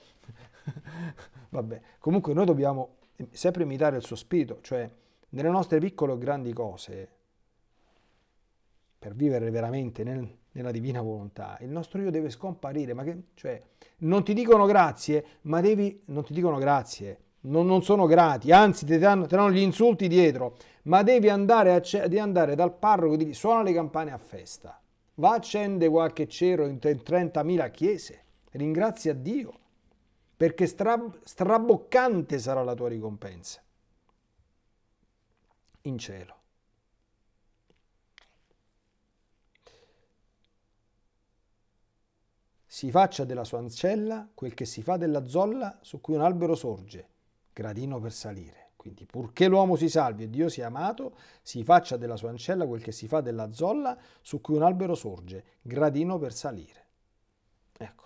vabbè, comunque noi dobbiamo sempre imitare il suo spirito, cioè nelle nostre piccole o grandi cose, per vivere veramente nel, nella divina volontà, il nostro io deve scomparire, ma che, cioè, non ti dicono grazie, ma devi, non ti dicono grazie, non, non sono grati, anzi ti danno, ti danno, gli insulti dietro, ma devi andare, a, devi andare dal parroco e dire suona le campane a festa, va accende qualche cero in 30.000 chiese, ringrazia Dio, perché stra, straboccante sarà la tua ricompensa in cielo. si faccia della sua ancella quel che si fa della zolla su cui un albero sorge, gradino per salire. Quindi purché l'uomo si salvi e Dio sia amato, si faccia della sua ancella quel che si fa della zolla su cui un albero sorge, gradino per salire. Ecco,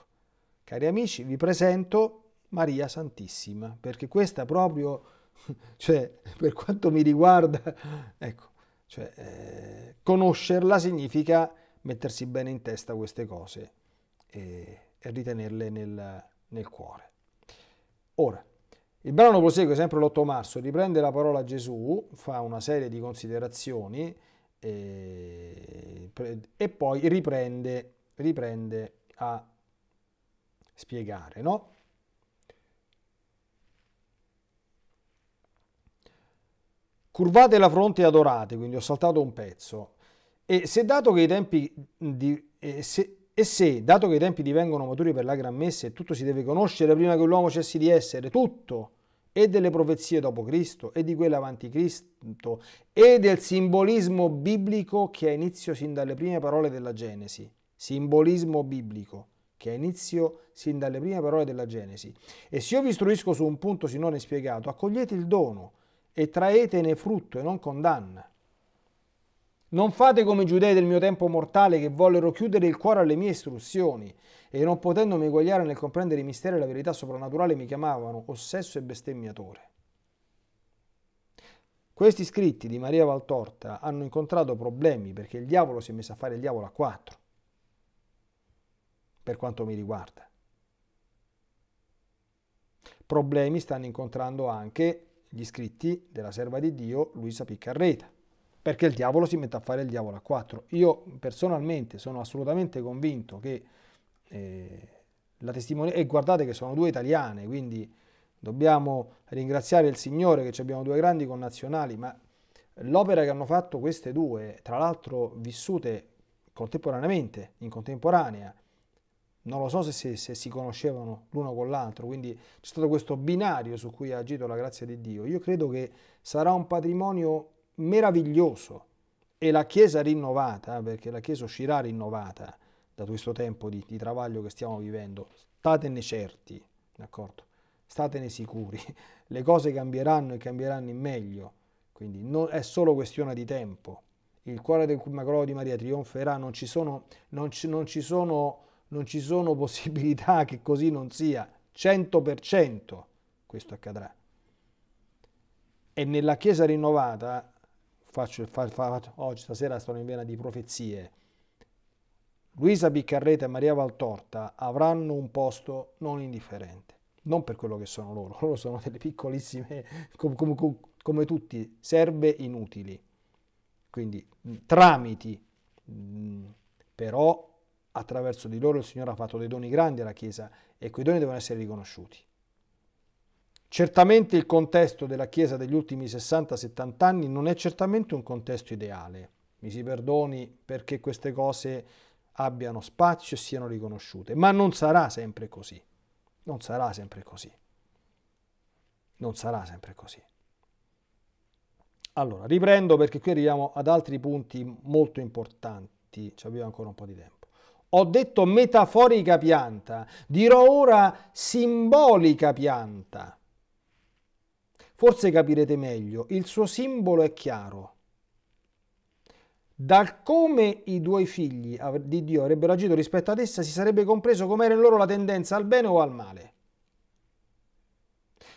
cari amici, vi presento Maria Santissima, perché questa proprio, cioè, per quanto mi riguarda, ecco, cioè, eh, conoscerla significa mettersi bene in testa queste cose e, e ritenerle nel, nel cuore. Ora, il brano prosegue sempre l'8 marzo, riprende la parola Gesù, fa una serie di considerazioni e, e poi riprende, riprende, a spiegare, no? Curvate la fronte e adorate, quindi ho saltato un pezzo. E se dato che i tempi di, e se, e se, dato che i tempi divengono maturi per la gran messa e tutto si deve conoscere prima che l'uomo cessi di essere, tutto, e delle profezie dopo Cristo e di quella avanti Cristo e del simbolismo biblico che ha inizio sin dalle prime parole della Genesi. Simbolismo biblico che ha inizio sin dalle prime parole della Genesi. E se io vi istruisco su un punto sinora spiegato, accogliete il dono e traetene frutto e non condanna. Non fate come i giudei del mio tempo mortale che vollero chiudere il cuore alle mie istruzioni e non potendomi eguagliare nel comprendere i misteri e la verità soprannaturale mi chiamavano ossesso e bestemmiatore. Questi scritti di Maria Valtorta hanno incontrato problemi perché il diavolo si è messo a fare il diavolo a quattro, per quanto mi riguarda. Problemi stanno incontrando anche gli scritti della serva di Dio Luisa Piccarreta, perché il diavolo si mette a fare il diavolo a quattro. Io personalmente sono assolutamente convinto che eh, testimon- e guardate che sono due italiane, quindi dobbiamo ringraziare il Signore che abbiamo due grandi connazionali, ma l'opera che hanno fatto queste due, tra l'altro vissute contemporaneamente, in contemporanea, non lo so se si, se si conoscevano l'uno con l'altro, quindi c'è stato questo binario su cui ha agito la grazia di Dio. Io credo che sarà un patrimonio meraviglioso e la Chiesa rinnovata, perché la Chiesa uscirà rinnovata, da questo tempo di, di travaglio che stiamo vivendo, statene certi, d'accordo? Statene sicuri, le cose cambieranno e cambieranno in meglio, quindi non, è solo questione di tempo. Il cuore del Immacolata di Maria trionferà, non ci, sono, non, ci, non, ci sono, non ci sono possibilità che così non sia, 100% questo accadrà. E nella Chiesa rinnovata, faccio, fa, fa, oggi stasera sono in vena di profezie, Luisa Biccarreta e Maria Valtorta avranno un posto non indifferente, non per quello che sono loro, loro sono delle piccolissime, come, come, come tutti, serve inutili, quindi tramiti, però attraverso di loro il Signore ha fatto dei doni grandi alla Chiesa e quei doni devono essere riconosciuti. Certamente il contesto della Chiesa degli ultimi 60-70 anni non è certamente un contesto ideale, mi si perdoni perché queste cose abbiano spazio e siano riconosciute, ma non sarà sempre così. Non sarà sempre così. Non sarà sempre così. Allora, riprendo perché qui arriviamo ad altri punti molto importanti, ci abbiamo ancora un po' di tempo. Ho detto metaforica pianta, dirò ora simbolica pianta. Forse capirete meglio, il suo simbolo è chiaro dal come i due figli di Dio avrebbero agito rispetto ad essa si sarebbe compreso com'era in loro la tendenza al bene o al male.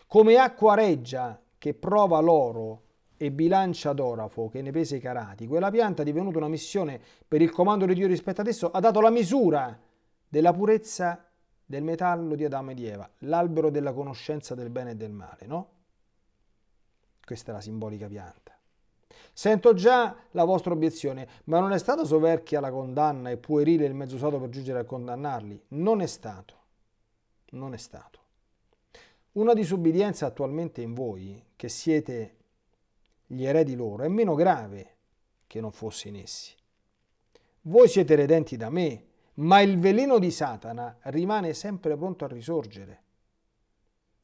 Come acqua reggia che prova l'oro e bilancia d'orafo che ne pesa i carati, quella pianta divenuta una missione per il comando di Dio rispetto ad esso ha dato la misura della purezza del metallo di Adamo e di Eva, l'albero della conoscenza del bene e del male, no? Questa è la simbolica pianta. Sento già la vostra obiezione, ma non è stata soverchia la condanna e puerile il mezzo usato per giungere a condannarli? Non è stato. Non è stato. Una disubbidienza attualmente in voi, che siete gli eredi loro, è meno grave che non fosse in essi. Voi siete redenti da me, ma il veleno di Satana rimane sempre pronto a risorgere,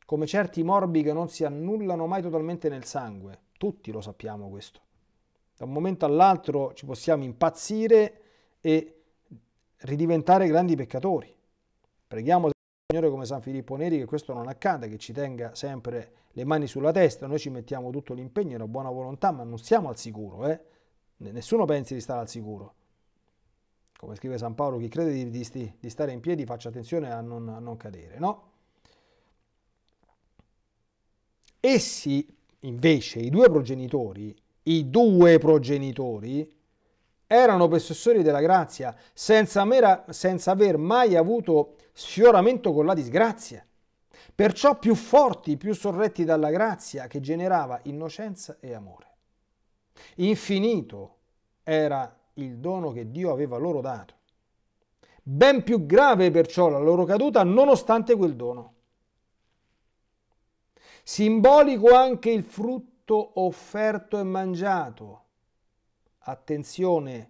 come certi morbi che non si annullano mai totalmente nel sangue tutti lo sappiamo questo. Da un momento all'altro ci possiamo impazzire e ridiventare grandi peccatori. Preghiamo Signore come San Filippo Neri che questo non accada, che ci tenga sempre le mani sulla testa, noi ci mettiamo tutto l'impegno e la buona volontà, ma non siamo al sicuro, eh? nessuno pensi di stare al sicuro. Come scrive San Paolo, chi crede di, di, di stare in piedi faccia attenzione a non, a non cadere, no? Essi Invece i due progenitori, i due progenitori, erano possessori della grazia senza, mera, senza aver mai avuto sfioramento con la disgrazia, perciò più forti, più sorretti dalla grazia che generava innocenza e amore. Infinito era il dono che Dio aveva loro dato. Ben più grave perciò la loro caduta nonostante quel dono. Simbolico anche il frutto offerto e mangiato. Attenzione,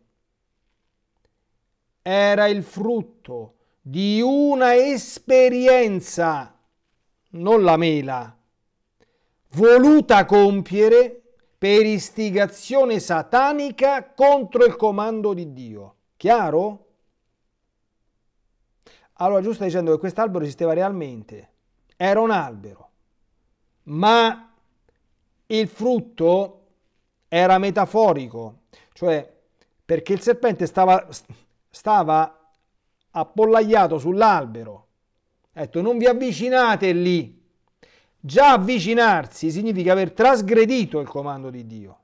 era il frutto di una esperienza, non la mela, voluta compiere per istigazione satanica contro il comando di Dio. Chiaro? Allora, giusto dicendo che quest'albero esisteva realmente. Era un albero ma il frutto era metaforico, cioè perché il serpente stava, stava appollaiato sull'albero. Detto, non vi avvicinate lì. Già avvicinarsi significa aver trasgredito il comando di Dio.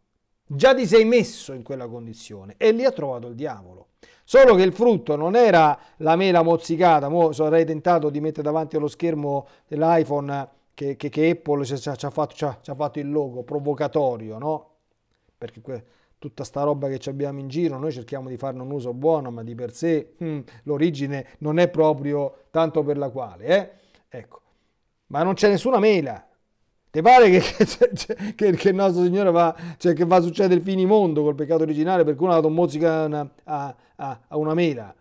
Già ti sei messo in quella condizione e lì ha trovato il diavolo. Solo che il frutto non era la mela mozzicata, mo sarei tentato di mettere davanti allo schermo dell'iPhone che, che, che Apple ci ha, fatto, fatto, il logo provocatorio, no? Perché que, tutta sta roba che abbiamo in giro, noi cerchiamo di farne un uso buono, ma di per sé mm, l'origine non è proprio tanto per la quale, eh? Ecco, ma non c'è nessuna mela. Ti pare che, che, che, il nostro Signore va, cioè che va a succedere il finimondo col peccato originale perché uno ha dato un mozzica a, a, a una mela?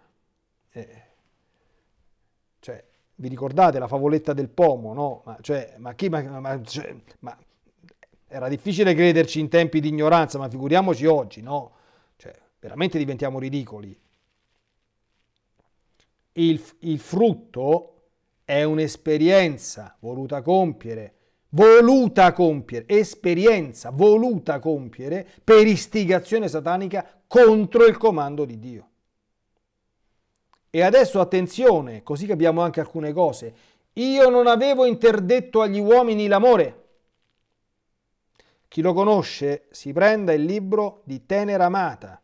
vi ricordate la favoletta del pomo, no? Ma, cioè, ma chi, ma, ma, cioè, ma, era difficile crederci in tempi di ignoranza, ma figuriamoci oggi, no? Cioè, veramente diventiamo ridicoli. Il, il frutto è un'esperienza voluta compiere, voluta compiere, esperienza voluta compiere per istigazione satanica contro il comando di Dio. E adesso attenzione, così capiamo anche alcune cose. Io non avevo interdetto agli uomini l'amore. Chi lo conosce si prenda il libro di Tenera Amata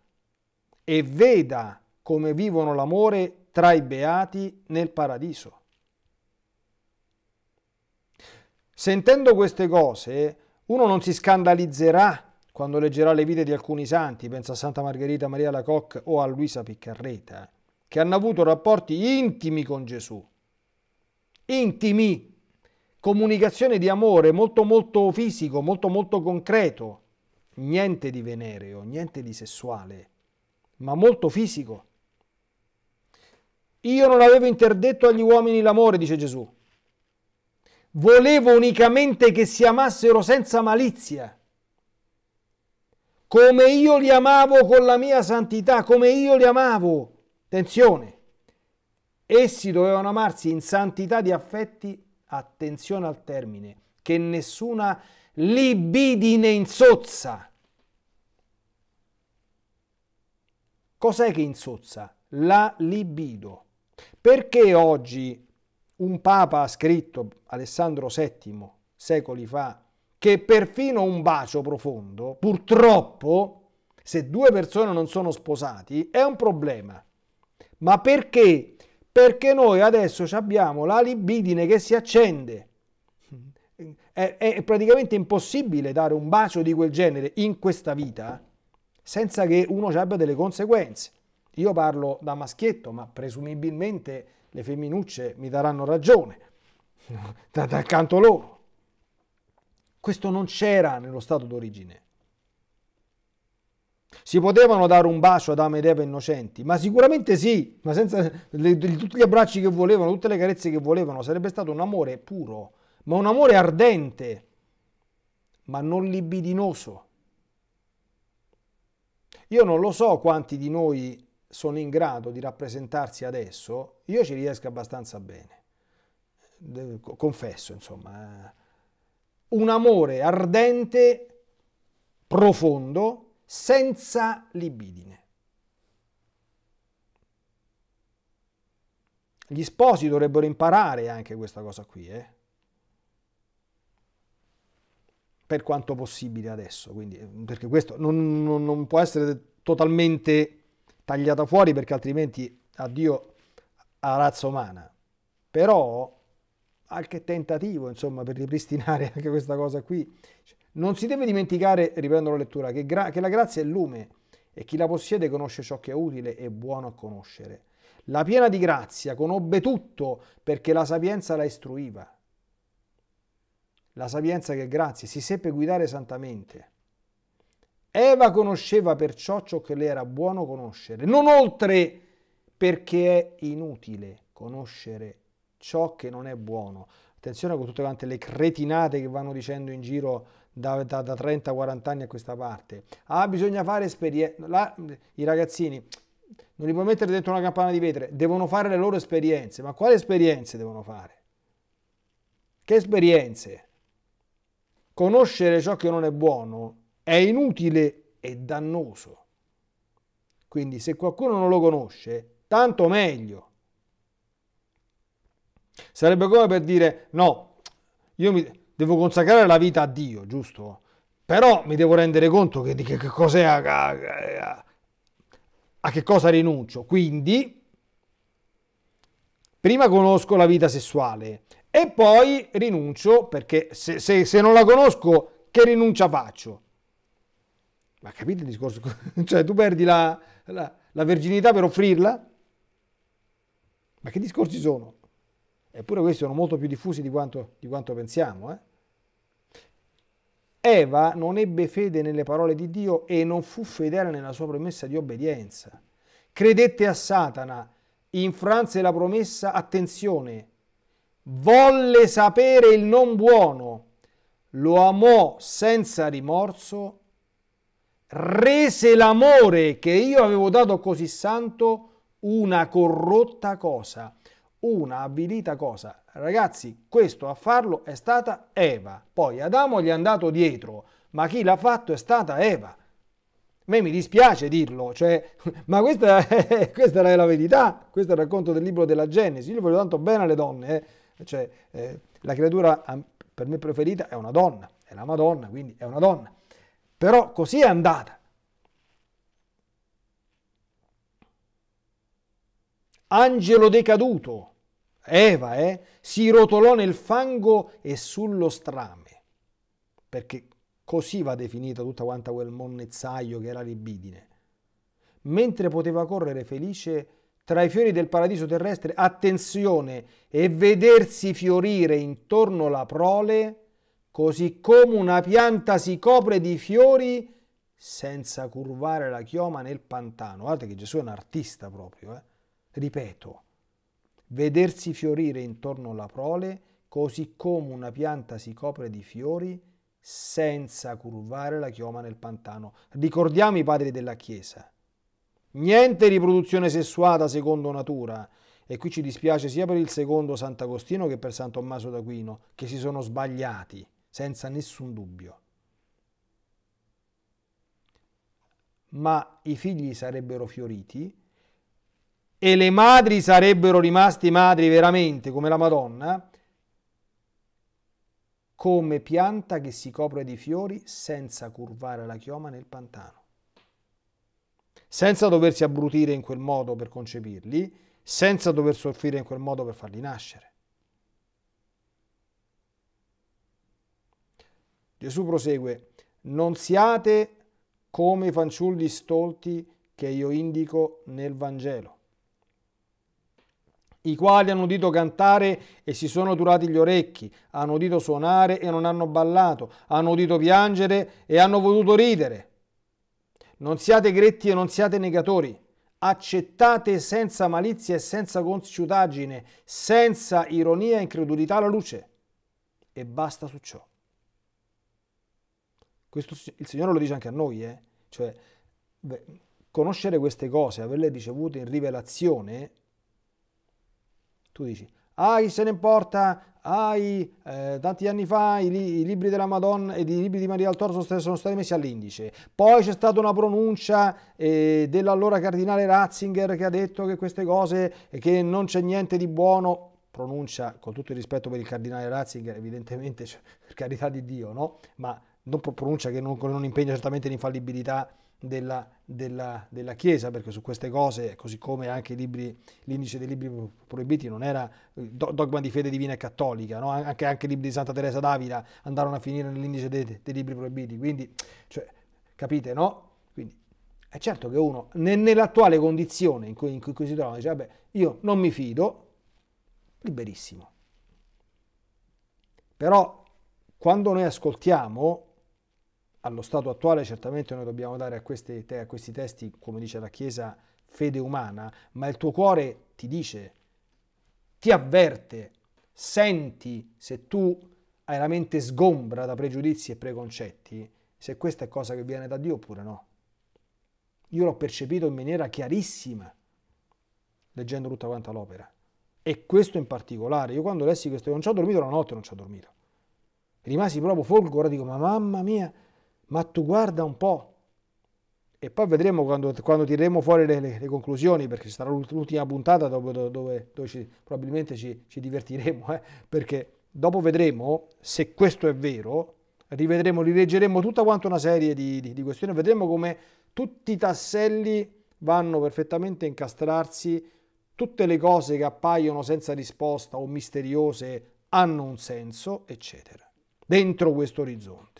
e veda come vivono l'amore tra i beati nel paradiso. Sentendo queste cose, uno non si scandalizzerà quando leggerà le vite di alcuni santi, pensa a Santa Margherita Maria Lacocque o a Luisa Piccarreta, che hanno avuto rapporti intimi con Gesù, intimi, comunicazione di amore molto molto fisico, molto molto concreto, niente di venereo, niente di sessuale, ma molto fisico. Io non avevo interdetto agli uomini l'amore, dice Gesù. Volevo unicamente che si amassero senza malizia, come io li amavo con la mia santità, come io li amavo Attenzione, essi dovevano amarsi in santità di affetti, attenzione al termine, che nessuna libidine insozza. Cos'è che insozza? La libido. Perché oggi un papa ha scritto, Alessandro VII, secoli fa, che perfino un bacio profondo, purtroppo, se due persone non sono sposati, è un problema. Ma perché? Perché noi adesso abbiamo la libidine che si accende. È, è, praticamente impossibile dare un bacio di quel genere in questa vita senza che uno ci abbia delle conseguenze. Io parlo da maschietto, ma presumibilmente le femminucce mi daranno ragione, da, dal canto loro. Questo non c'era nello stato d'origine. Si potevano dare un bacio ad Adamo ed Eva innocenti? Ma sicuramente sì, ma senza le, tutti gli abbracci che volevano, tutte le carezze che volevano, sarebbe stato un amore puro, ma un amore ardente, ma non libidinoso. Io non lo so quanti di noi sono in grado di rappresentarsi adesso, io ci riesco abbastanza bene, confesso insomma, eh. un amore ardente, profondo, senza libidine. Gli sposi dovrebbero imparare anche questa cosa qui, eh? per quanto possibile adesso, quindi, eh, perché questo non, non, non, può essere totalmente tagliata fuori perché altrimenti addio alla razza umana. Però qualche tentativo, insomma, per ripristinare anche questa cosa qui, non si deve dimenticare, riprendo la lettura, che, gra- che la grazia è lume e chi la possiede conosce ciò che è utile e buono a conoscere. La piena di grazia conobbe tutto perché la sapienza la istruiva. La sapienza che è grazia si seppe guidare santamente. Eva conosceva perciò ciò che le era buono conoscere, non oltre perché è inutile conoscere ciò che non è buono. Attenzione con tutte quante le cretinate che vanno dicendo in giro da, da, da 30-40 anni a questa parte. Ah, bisogna fare esperienza. I ragazzini non li puoi mettere dentro una campana di vetro, devono fare le loro esperienze. Ma quali esperienze devono fare? Che esperienze? Conoscere ciò che non è buono è inutile e dannoso. Quindi se qualcuno non lo conosce, tanto meglio. Sarebbe come per dire no, io mi devo consacrare la vita a Dio, giusto? Però mi devo rendere conto che, di che, che cos'è, a, a, a che cosa rinuncio. Quindi, prima conosco la vita sessuale e poi rinuncio perché se, se, se, non la conosco che rinuncia faccio? Ma capite il discorso? cioè tu perdi la, la, la, virginità per offrirla? Ma che discorsi sono? Eppure questi sono molto più diffusi di quanto, di quanto pensiamo. Eh? Eva non ebbe fede nelle parole di Dio e non fu fedele nella sua promessa di obbedienza. Credette a Satana, infranse la promessa, attenzione, volle sapere il non buono, lo amò senza rimorso, rese l'amore che io avevo dato così santo una corrotta cosa una avvilita cosa. Ragazzi, questo a farlo è stata Eva. Poi Adamo gli è andato dietro, ma chi l'ha fatto è stata Eva. A me mi dispiace dirlo, cioè, ma questa è, questa è, la verità, questo è il racconto del libro della Genesi. Io voglio tanto bene alle donne, eh. cioè, eh, la creatura per me preferita è una donna, è la Madonna, quindi è una donna. Però così è andata. angelo decaduto. Eva, eh, si rotolò nel fango e sullo strame, perché così va definita tutta quanta quel monnezzaio che era libidine. Mentre poteva correre felice tra i fiori del paradiso terrestre, attenzione, e vedersi fiorire intorno la prole, così come una pianta si copre di fiori senza curvare la chioma nel pantano. Guardate che Gesù è un artista proprio, eh Ripeto, vedersi fiorire intorno alla prole, così come una pianta si copre di fiori, senza curvare la chioma nel pantano. Ricordiamo i padri della Chiesa. Niente riproduzione sessuata secondo natura. E qui ci dispiace sia per il secondo Sant'Agostino che per San Tommaso d'Aquino, che si sono sbagliati, senza nessun dubbio. Ma i figli sarebbero fioriti e le madri sarebbero rimaste madri veramente come la Madonna, come pianta che si copre di fiori senza curvare la chioma nel pantano, senza doversi abbrutire in quel modo per concepirli, senza dover soffrire in quel modo per farli nascere. Gesù prosegue, non siate come i fanciulli stolti che io indico nel Vangelo i quali hanno udito cantare e si sono durati gli orecchi, hanno udito suonare e non hanno ballato, hanno udito piangere e hanno voluto ridere. Non siate gretti e non siate negatori, accettate senza malizia e senza conciutaggine, senza ironia e incredulità la luce. E basta su ciò. Questo, il Signore lo dice anche a noi, eh? cioè, beh, conoscere queste cose, averle ricevute in rivelazione, tu dici, ah chi se ne importa, ah i, eh, tanti anni fa i, li, i, libri della Madonna e i libri di Maria del Toro sono stati messi all'indice, poi c'è stata una pronuncia eh, dell'allora cardinale Ratzinger che ha detto che queste cose, eh, che non c'è niente di buono, pronuncia con tutto il rispetto per il cardinale Ratzinger, evidentemente, cioè, per carità di Dio, no? Ma non pronuncia che non, non impegna certamente l'infallibilità della, della, della, Chiesa, perché su queste cose, così come anche libri, l'indice dei libri proibiti non era eh, dogma di fede divina e cattolica, no? anche, anche, i libri di Santa Teresa d'Avila andarono a finire nell'indice dei, dei libri proibiti, quindi cioè, capite, no? Quindi è certo che uno ne, nell'attuale condizione in cui, in cui, si trova dice, vabbè, io non mi fido, liberissimo. Però quando noi ascoltiamo allo stato attuale certamente noi dobbiamo dare a, queste, a questi testi, come dice la Chiesa, fede umana, ma il tuo cuore ti dice, ti avverte, senti se tu hai la mente sgombra da pregiudizi e preconcetti, se questa è cosa che viene da Dio oppure no. Io l'ho percepito in maniera chiarissima leggendo tutta quanta l'opera. E questo in particolare, io quando lessi questo, non ci ho dormito la notte, non ci ho dormito. Rimasi proprio folgore, dico, ma mamma mia, ma tu guarda un po'. E poi vedremo quando, quando tireremo fuori le, le, le, conclusioni, perché ci sarà l'ultima puntata dove, dove, dove ci, probabilmente ci, ci divertiremo, eh? perché dopo vedremo se questo è vero, rivedremo, rileggeremo tutta quanta una serie di, di, di questioni, vedremo come tutti i tasselli vanno perfettamente a incastrarsi, tutte le cose che appaiono senza risposta o misteriose hanno un senso, eccetera, dentro questo orizzonte.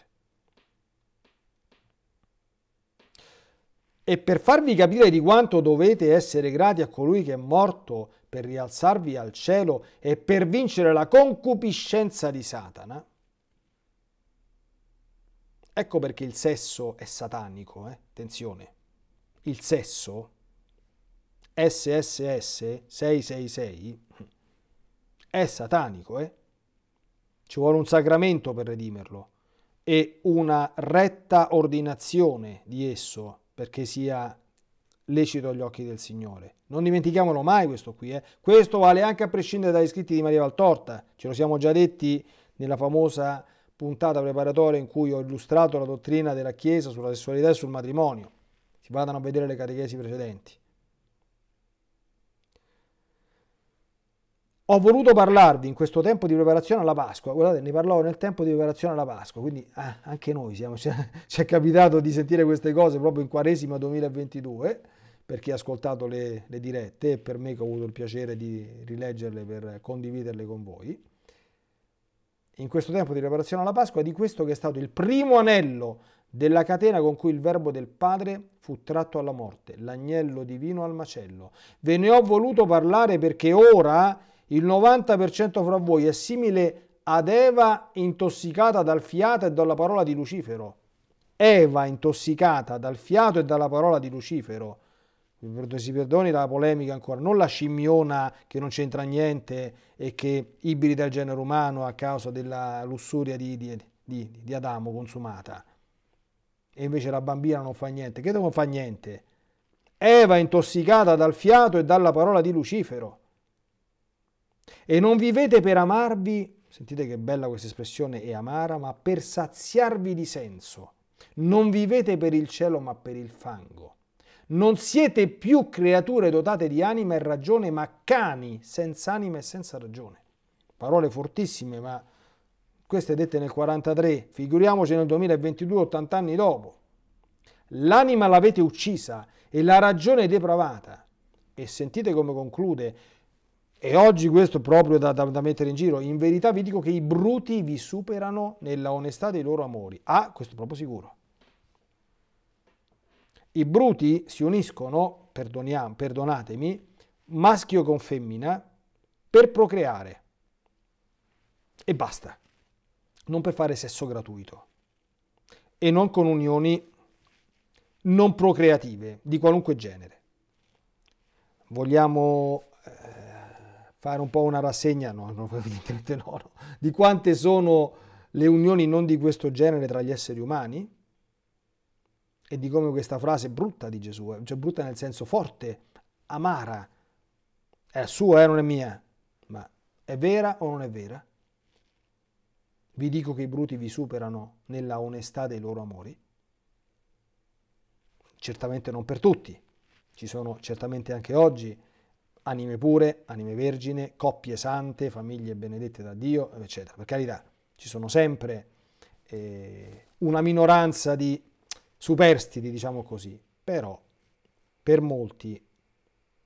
E per farvi capire di quanto dovete essere grati a colui che è morto per rialzarvi al cielo e per vincere la concupiscenza di Satana, ecco perché il sesso è satanico, eh? attenzione, il sesso SSS 666 è satanico, eh? ci vuole un sacramento per redimerlo e una retta ordinazione di esso perché sia lecito agli occhi del Signore. Non dimentichiamolo mai questo qui. Eh. Questo vale anche a prescindere dagli scritti di Maria Valtorta. Ce lo siamo già detti nella famosa puntata preparatoria in cui ho illustrato la dottrina della Chiesa sulla sessualità e sul matrimonio. Si vadano a vedere le catechesi precedenti. Ho voluto parlarvi in questo tempo di preparazione alla Pasqua, guardate, ne parlavo nel tempo di preparazione alla Pasqua, quindi ah, anche noi siamo, ci è capitato di sentire queste cose proprio in Quaresima 2022, per chi ha ascoltato le, le dirette e per me che ho avuto il piacere di rileggerle per condividerle con voi. In questo tempo di preparazione alla Pasqua di questo che è stato il primo anello della catena con cui il verbo del Padre fu tratto alla morte, l'agnello divino al macello. Ve ne ho voluto parlare perché ora il 90% fra voi è simile ad Eva intossicata dal fiato e dalla parola di Lucifero. Eva intossicata dal fiato e dalla parola di Lucifero. Si perdoni la polemica ancora, non la scimmiona che non c'entra niente e che ibrida il genere umano a causa della lussuria di, di, di, di Adamo consumata. E invece la bambina non fa niente. Che non fa niente? Eva intossicata dal fiato e dalla parola di Lucifero. E non vivete per amarvi, sentite che bella questa espressione è amara, ma per saziarvi di senso. Non vivete per il cielo, ma per il fango. Non siete più creature dotate di anima e ragione, ma cani senza anima e senza ragione. Parole fortissime, ma queste dette nel 43, figuriamoci nel 2022, 80 anni dopo. L'anima l'avete uccisa e la ragione depravata. E sentite come conclude, e oggi questo proprio da, da, da, mettere in giro, in verità vi dico che i bruti vi superano nella onestà dei loro amori. Ah, questo è proprio sicuro. I bruti si uniscono, perdonatemi, maschio con femmina, per procreare. E basta. Non per fare sesso gratuito. E non con unioni non procreative di qualunque genere. Vogliamo... Eh, fare un po' una rassegna, no, no evidentemente no, no, di quante sono le unioni non di questo genere tra gli esseri umani e di come questa frase brutta di Gesù, eh, cioè brutta nel senso forte, amara, è sua, eh, non è mia, ma è vera o non è vera? Vi dico che i bruti vi superano nella onestà dei loro amori? Certamente non per tutti, ci sono certamente anche oggi anime pure, anime vergine, coppie sante, famiglie benedette da Dio, eccetera. Per carità, ci sono sempre eh, una minoranza di superstiti, diciamo così, però per molti,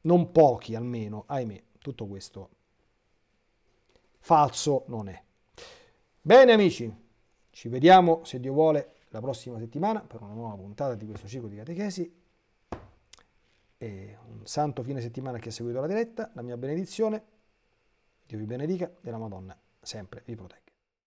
non pochi almeno, ahimè, tutto questo falso non è. Bene amici, ci vediamo se Dio vuole la prossima settimana per una nuova puntata di questo ciclo di catechesi e un santo fine settimana che ha seguito la diretta, la mia benedizione, Dio vi benedica e la Madonna sempre vi protegga.